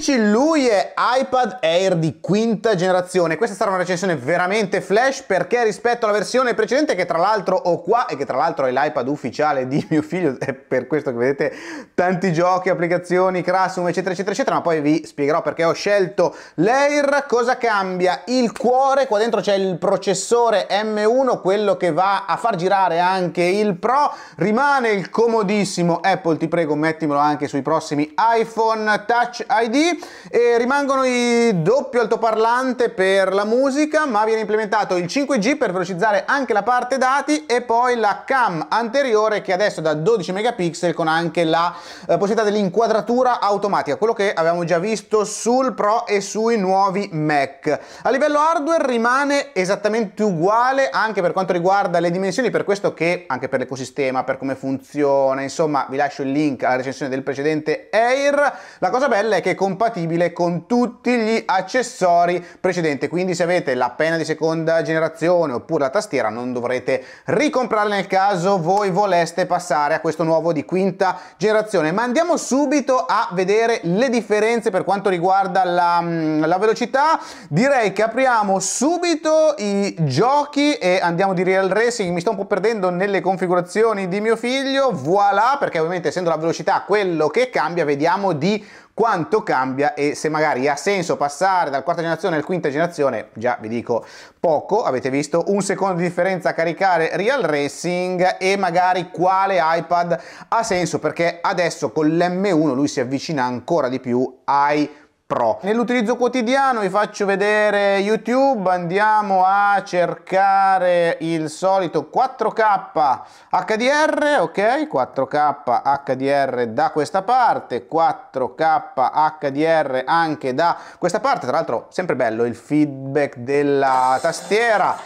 Amici, lui è iPad Air di quinta generazione. Questa sarà una recensione veramente flash perché rispetto alla versione precedente che tra l'altro ho qua e che tra l'altro è l'iPad ufficiale di mio figlio, è per questo che vedete tanti giochi, applicazioni, Crasum eccetera eccetera eccetera, ma poi vi spiegherò perché ho scelto l'Air, cosa cambia? Il cuore, qua dentro c'è il processore M1, quello che va a far girare anche il Pro, rimane il comodissimo Apple, ti prego mettimelo anche sui prossimi iPhone Touch ID e rimangono i doppio altoparlante per la musica ma viene implementato il 5G per velocizzare anche la parte dati e poi la cam anteriore che adesso da 12 megapixel con anche la eh, possibilità dell'inquadratura automatica quello che avevamo già visto sul Pro e sui nuovi Mac a livello hardware rimane esattamente uguale anche per quanto riguarda le dimensioni per questo che anche per l'ecosistema per come funziona insomma vi lascio il link alla recensione del precedente Air la cosa bella è che con compatibile con tutti gli accessori precedenti, quindi se avete la penna di seconda generazione oppure la tastiera non dovrete ricomprarla nel caso voi voleste passare a questo nuovo di quinta generazione. Ma andiamo subito a vedere le differenze per quanto riguarda la, mm, la velocità. Direi che apriamo subito i giochi e andiamo di real racing, mi sto un po' perdendo nelle configurazioni di mio figlio, voilà, perché ovviamente essendo la velocità quello che cambia, vediamo di quanto cambia e se magari ha senso passare dal quarta generazione al quinta generazione, già vi dico poco, avete visto un secondo di differenza a caricare Real Racing e magari quale iPad ha senso perché adesso con l'M1 lui si avvicina ancora di più ai Pro. Nell'utilizzo quotidiano vi faccio vedere YouTube, andiamo a cercare il solito 4K HDR, ok? 4K HDR da questa parte, 4K HDR anche da questa parte, tra l'altro sempre bello il feedback della tastiera.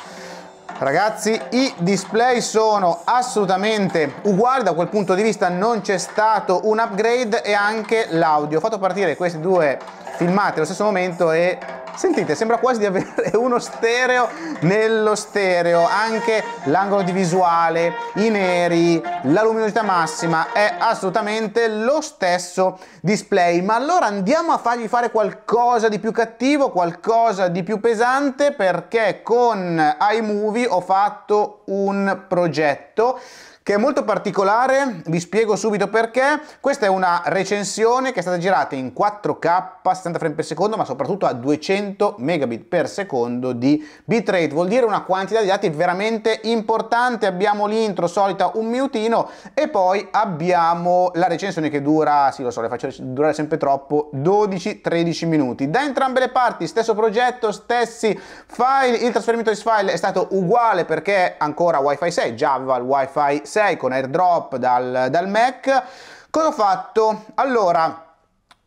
Ragazzi i display sono assolutamente uguali da quel punto di vista non c'è stato un upgrade e anche l'audio. Ho fatto partire questi due filmate allo stesso momento e sentite sembra quasi di avere uno stereo nello stereo anche l'angolo di visuale i neri la luminosità massima è assolutamente lo stesso display ma allora andiamo a fargli fare qualcosa di più cattivo qualcosa di più pesante perché con iMovie ho fatto un progetto che è molto particolare, vi spiego subito perché. Questa è una recensione che è stata girata in 4K, 60 frame per secondo, ma soprattutto a 200 megabit per secondo di bitrate. Vuol dire una quantità di dati veramente importante. Abbiamo l'intro solita un minutino e poi abbiamo la recensione che dura, sì lo so, le faccio durare sempre troppo, 12-13 minuti. Da entrambe le parti, stesso progetto, stessi file, il trasferimento di file è stato uguale perché ancora WiFi 6, già aveva il WiFi 6 con airdrop dal, dal Mac. Cosa ho fatto? Allora,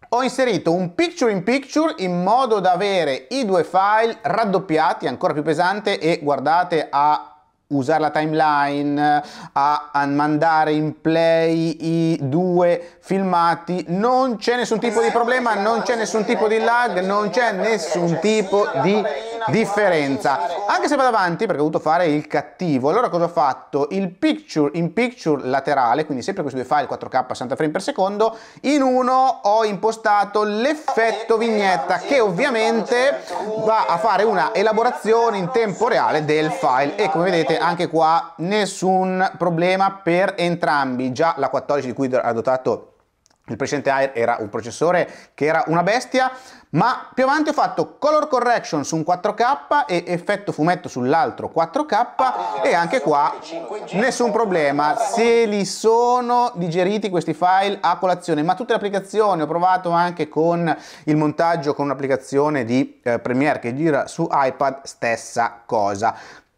ho inserito un picture in picture in modo da avere i due file raddoppiati, ancora più pesante e guardate a usare la timeline, a, a, mandare in play i due filmati, non c'è nessun tipo di problema, non c'è nessun tipo di lag, non c'è nessun tipo di differenza. Anche se vado avanti, perché ho dovuto fare il cattivo, allora cosa ho fatto? Il picture in picture laterale, quindi sempre questi due file 4K a 60 frame per secondo, in uno ho impostato l'effetto vignetta che ovviamente va a fare una elaborazione in tempo reale del file e come vedete anche qua nessun problema per entrambi, già la 14 di cui ho dotato il precedente Air era un processore che era una bestia, ma più avanti ho fatto color correction su un 4K e effetto fumetto sull'altro 4K e anche qua nessun problema, se li sono digeriti questi file a colazione, ma tutte le applicazioni, ho provato anche con il montaggio con un'applicazione di eh, Premiere che gira su iPad, stessa cosa.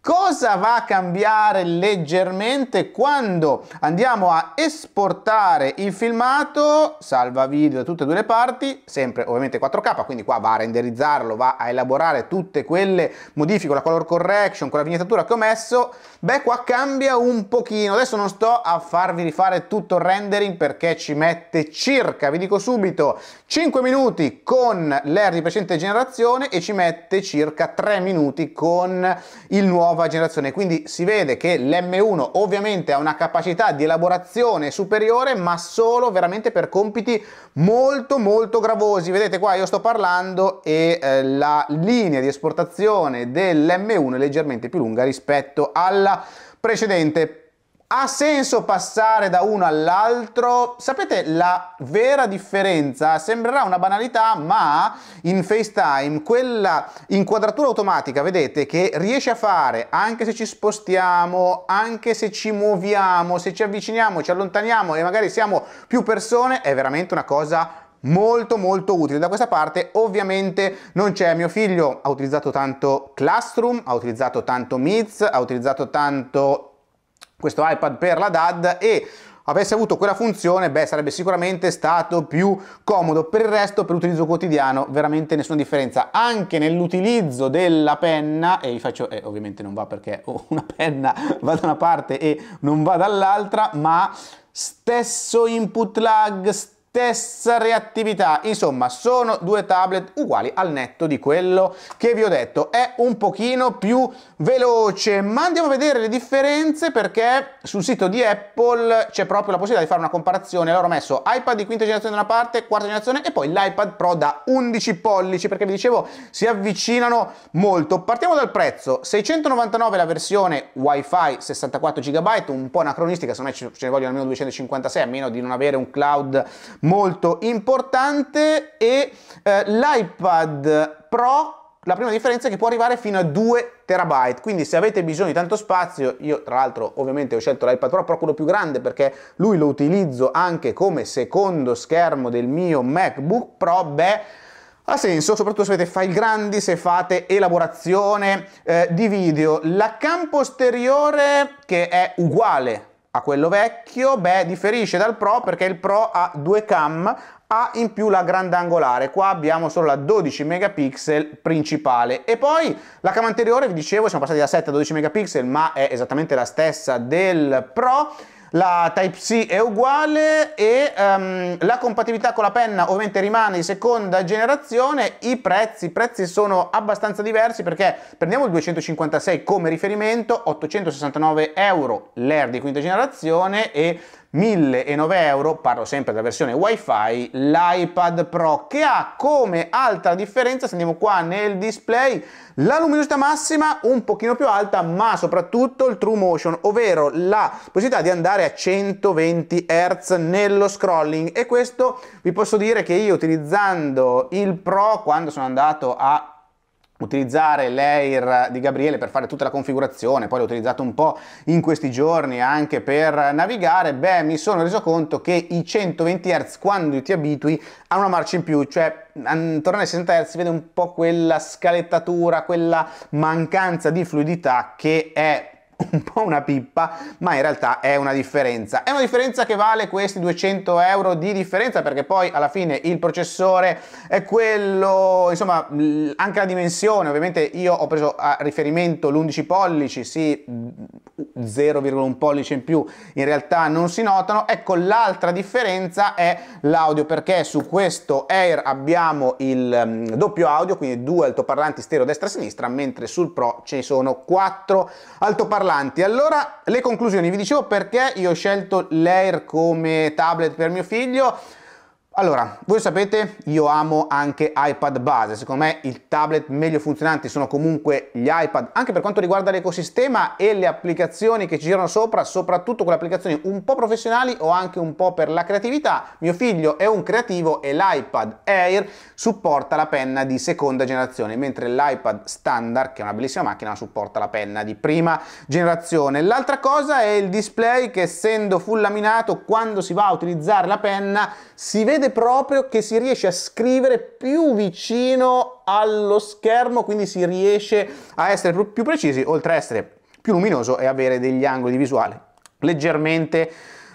Cosa va a cambiare leggermente quando andiamo a esportare il filmato, salva video da tutte e due le parti, sempre ovviamente 4K, quindi qua va a renderizzarlo, va a elaborare tutte quelle modifiche, la color correction, con la vignettatura che ho messo, beh qua cambia un pochino, adesso non sto a farvi rifare tutto il rendering perché ci mette circa, vi dico subito, 5 minuti con l'air di precedente generazione e ci mette circa 3 minuti con il nuovo nuova generazione, quindi si vede che l'M1 ovviamente ha una capacità di elaborazione superiore, ma solo veramente per compiti molto molto gravosi. Vedete qua io sto parlando e eh, la linea di esportazione dell'M1 è leggermente più lunga rispetto alla precedente ha senso passare da uno all'altro? Sapete la vera differenza? Sembrerà una banalità, ma in FaceTime quella inquadratura automatica, vedete, che riesce a fare anche se ci spostiamo, anche se ci muoviamo, se ci avviciniamo, ci allontaniamo e magari siamo più persone, è veramente una cosa molto molto utile da questa parte ovviamente non c'è mio figlio ha utilizzato tanto classroom ha utilizzato tanto meets ha utilizzato tanto questo iPad per la DAD e avesse avuto quella funzione, beh, sarebbe sicuramente stato più comodo. Per il resto, per l'utilizzo quotidiano, veramente nessuna differenza. Anche nell'utilizzo della penna, e vi faccio, eh, ovviamente non va perché una penna va da una parte e non va dall'altra, ma stesso input lag, stesso stessa reattività. Insomma, sono due tablet uguali al netto di quello che vi ho detto. È un pochino più veloce, ma andiamo a vedere le differenze perché sul sito di Apple c'è proprio la possibilità di fare una comparazione. Loro hanno messo iPad di quinta generazione da una parte, quarta generazione e poi l'iPad Pro da 11 pollici perché vi dicevo si avvicinano molto. Partiamo dal prezzo, 699 la versione WiFi 64 GB, un po' anacronistica, secondo me ce ne vogliono almeno 256 a meno di non avere un cloud molto importante e eh, l'iPad Pro la prima differenza è che può arrivare fino a 2 terabyte quindi se avete bisogno di tanto spazio io tra l'altro ovviamente ho scelto l'iPad Pro però quello più grande perché lui lo utilizzo anche come secondo schermo del mio MacBook Pro beh ha senso soprattutto se avete file grandi, se fate elaborazione eh, di video. La campo posteriore che è uguale a quello vecchio, beh, differisce dal Pro perché il Pro ha due cam, ha in più la grandangolare, qua abbiamo solo la 12 megapixel principale e poi la cam anteriore, vi dicevo, siamo passati da 7 a 12 megapixel, ma è esattamente la stessa del Pro la Type-C è uguale e um, la compatibilità con la penna ovviamente rimane in seconda generazione, i prezzi, i prezzi sono abbastanza diversi perché prendiamo il 256 come riferimento, 869 euro l'Air di quinta generazione e 1.009 euro, parlo sempre della versione wifi, l'iPad Pro che ha come altra differenza, se andiamo qua nel display, la luminosità massima un pochino più alta ma soprattutto il True Motion, ovvero la possibilità di andare a 120 Hz nello scrolling e questo vi posso dire che io utilizzando il Pro quando sono andato a utilizzare l'air di Gabriele per fare tutta la configurazione, poi l'ho utilizzato un po' in questi giorni anche per navigare, beh mi sono reso conto che i 120 Hz quando ti abitui hanno una marcia in più, cioè intorno ai 60 Hz si vede un po' quella scalettatura, quella mancanza di fluidità che è un po' una pippa, ma in realtà è una differenza. È una differenza che vale questi 200 euro di differenza perché poi alla fine il processore è quello, insomma, anche la dimensione, ovviamente io ho preso a riferimento l'11 pollici, sì, 0,1 pollice in più in realtà non si notano. Ecco, l'altra differenza è l'audio perché su questo Air abbiamo il mm, doppio audio, quindi due altoparlanti stereo destra e sinistra, mentre sul Pro ci sono quattro altoparlanti parlanti. Allora, le conclusioni, vi dicevo perché io ho scelto l'Air come tablet per mio figlio. Allora, voi sapete, io amo anche iPad base, secondo me il tablet meglio funzionanti sono comunque gli iPad, anche per quanto riguarda l'ecosistema e le applicazioni che ci girano sopra, soprattutto quelle applicazioni un po' professionali o anche un po' per la creatività. Mio figlio è un creativo e l'iPad Air supporta la penna di seconda generazione, mentre l'iPad standard, che è una bellissima macchina, supporta la penna di prima generazione. L'altra cosa è il display che essendo full laminato, quando si va a utilizzare la penna si vede vede proprio che si riesce a scrivere più vicino allo schermo, quindi si riesce a essere più precisi, oltre a essere più luminoso e avere degli angoli visuali leggermente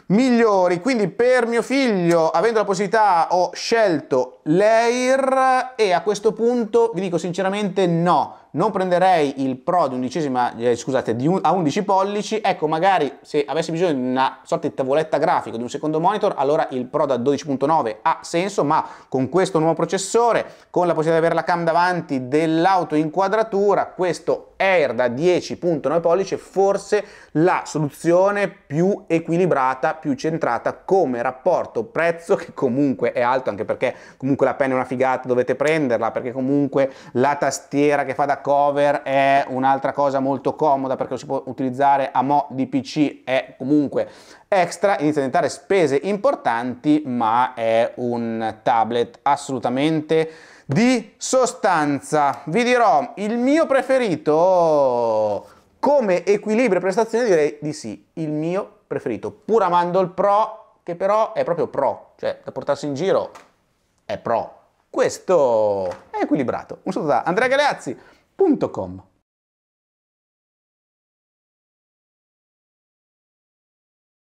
migliori. Quindi per mio figlio, avendo la possibilità, ho scelto l'Air e a questo punto vi dico sinceramente no, non prenderei il Pro di, eh, scusate, di un, a 11 pollici, ecco magari se avessi bisogno di una sorta di tavoletta grafica, di un secondo monitor, allora il Pro da 12.9 ha senso, ma con questo nuovo processore, con la possibilità di avere la cam davanti dell'auto inquadratura, questo Air da 10.9 pollici è forse la soluzione più equilibrata, più centrata come rapporto prezzo, che comunque è alto anche perché comunque comunque la penna è una figata, dovete prenderla perché comunque la tastiera che fa da cover è un'altra cosa molto comoda perché lo si può utilizzare a mo' di PC, è comunque extra, inizia a diventare spese importanti ma è un tablet assolutamente di sostanza. Vi dirò, il mio preferito come equilibrio e prestazione direi di sì, il mio preferito, pur amando il Pro che però è proprio Pro, cioè da portarsi in giro è pro. Questo è equilibrato. Un saluto da andreagaleazzi.com.